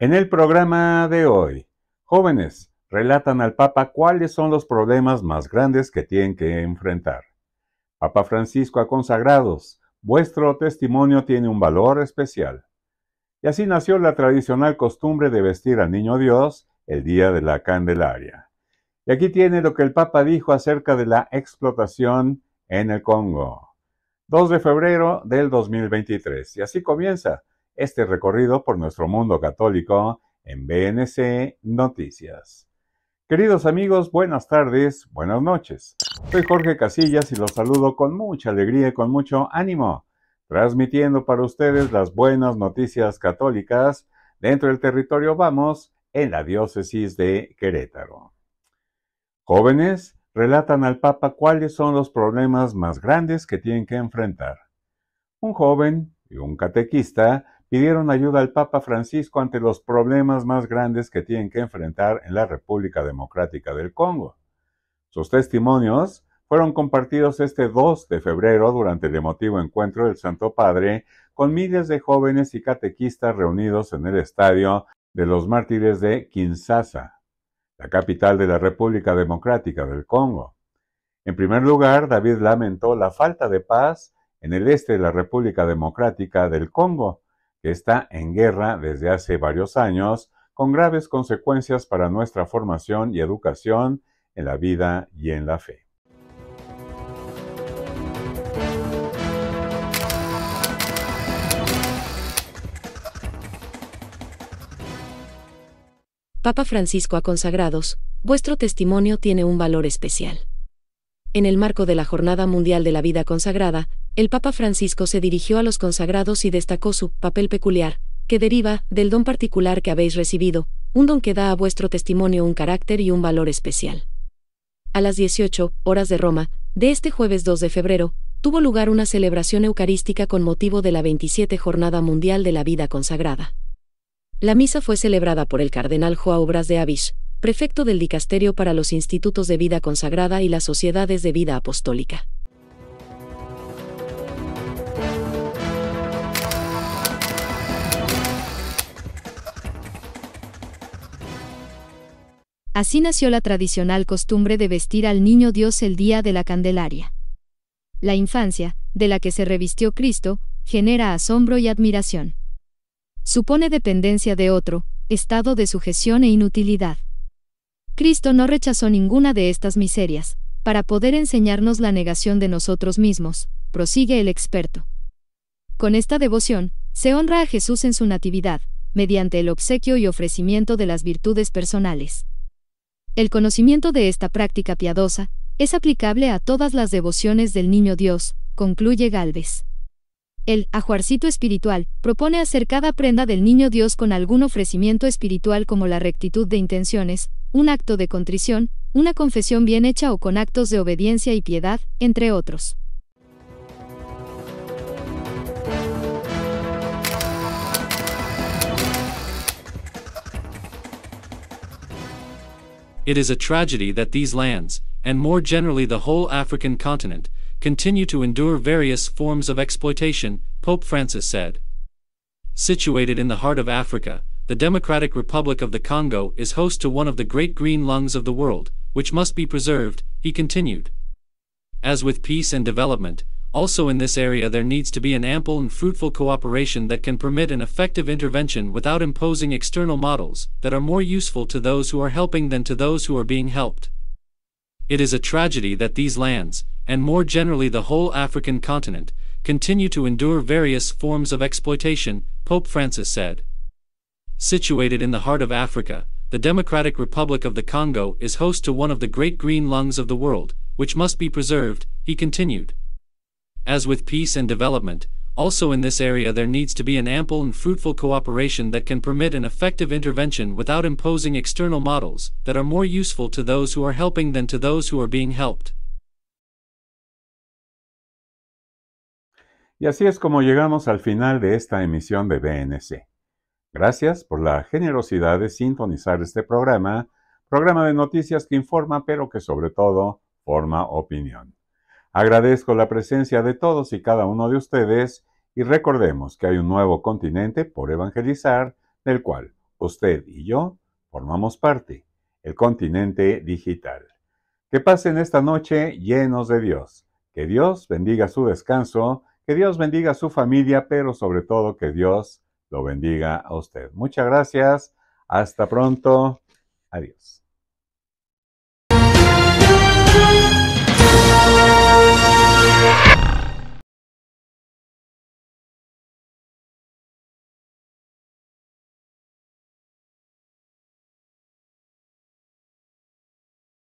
En el programa de hoy, jóvenes relatan al Papa cuáles son los problemas más grandes que tienen que enfrentar. Papa Francisco a consagrados, vuestro testimonio tiene un valor especial. Y así nació la tradicional costumbre de vestir al Niño Dios el día de la Candelaria. Y aquí tiene lo que el Papa dijo acerca de la explotación en el Congo. 2 de febrero del 2023. Y así comienza este recorrido por nuestro mundo católico en BNC Noticias. Queridos amigos, buenas tardes, buenas noches. Soy Jorge Casillas y los saludo con mucha alegría y con mucho ánimo, transmitiendo para ustedes las buenas noticias católicas dentro del territorio Vamos en la diócesis de Querétaro. Jóvenes relatan al Papa cuáles son los problemas más grandes que tienen que enfrentar. Un joven y un catequista pidieron ayuda al Papa Francisco ante los problemas más grandes que tienen que enfrentar en la República Democrática del Congo. Sus testimonios fueron compartidos este 2 de febrero durante el emotivo encuentro del Santo Padre con miles de jóvenes y catequistas reunidos en el estadio de los mártires de Kinshasa, la capital de la República Democrática del Congo. En primer lugar, David lamentó la falta de paz en el este de la República Democrática del Congo, está en guerra desde hace varios años, con graves consecuencias para nuestra formación y educación en la vida y en la fe. Papa Francisco a consagrados, vuestro testimonio tiene un valor especial. En el marco de la Jornada Mundial de la Vida Consagrada, el Papa Francisco se dirigió a los consagrados y destacó su papel peculiar, que deriva del don particular que habéis recibido, un don que da a vuestro testimonio un carácter y un valor especial. A las 18 horas de Roma, de este jueves 2 de febrero, tuvo lugar una celebración eucarística con motivo de la 27 Jornada Mundial de la Vida Consagrada. La misa fue celebrada por el cardenal Joao Bras de Avis, prefecto del Dicasterio para los Institutos de Vida Consagrada y las Sociedades de Vida Apostólica. Así nació la tradicional costumbre de vestir al niño Dios el día de la Candelaria. La infancia, de la que se revistió Cristo, genera asombro y admiración. Supone dependencia de otro, estado de sujeción e inutilidad. Cristo no rechazó ninguna de estas miserias, para poder enseñarnos la negación de nosotros mismos, prosigue el experto. Con esta devoción, se honra a Jesús en su natividad, mediante el obsequio y ofrecimiento de las virtudes personales. El conocimiento de esta práctica piadosa es aplicable a todas las devociones del Niño Dios, concluye Galvez. El ajuarcito espiritual propone hacer cada prenda del niño Dios con algún ofrecimiento espiritual como la rectitud de intenciones, un acto de contrición, una confesión bien hecha o con actos de obediencia y piedad, entre otros. it is a tragedy that these lands, and more generally the whole African continent, continue to endure various forms of exploitation, Pope Francis said. Situated in the heart of Africa, the Democratic Republic of the Congo is host to one of the great green lungs of the world, which must be preserved, he continued. As with peace and development, also in this area there needs to be an ample and fruitful cooperation that can permit an effective intervention without imposing external models that are more useful to those who are helping than to those who are being helped. It is a tragedy that these lands, and more generally the whole African continent, continue to endure various forms of exploitation, Pope Francis said. Situated in the heart of Africa, the Democratic Republic of the Congo is host to one of the great green lungs of the world, which must be preserved, he continued as with peace and development, also in this area there needs to be an ample and fruitful cooperation that can permit an effective intervention without imposing external models that are more useful to those who are helping than to those who are being helped. Y así es como llegamos al final de esta emisión de BNC. Gracias por la generosidad de sintonizar este programa, programa de noticias que informa pero que sobre todo forma opinión. Agradezco la presencia de todos y cada uno de ustedes y recordemos que hay un nuevo continente por evangelizar del cual usted y yo formamos parte, el continente digital. Que pasen esta noche llenos de Dios. Que Dios bendiga su descanso, que Dios bendiga su familia, pero sobre todo que Dios lo bendiga a usted. Muchas gracias. Hasta pronto. Adiós.